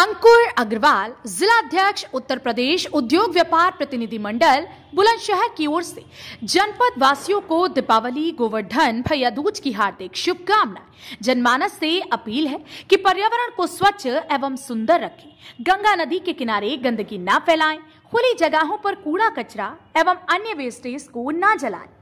अंकुर अग्रवाल जिला अध्यक्ष उत्तर प्रदेश उद्योग व्यापार प्रतिनिधि मंडल बुलंदशहर की ओर से जनपद वासियों को दीपावली गोवर्धन भैया दूज की हार्दिक शुभकामनाएं जनमानस से अपील है कि पर्यावरण को स्वच्छ एवं सुंदर रखें गंगा नदी के किनारे गंदगी ना फैलाएं खुली जगहों पर कूड़ा कचरा एवं अन्य वेस्टेज को न जलाएं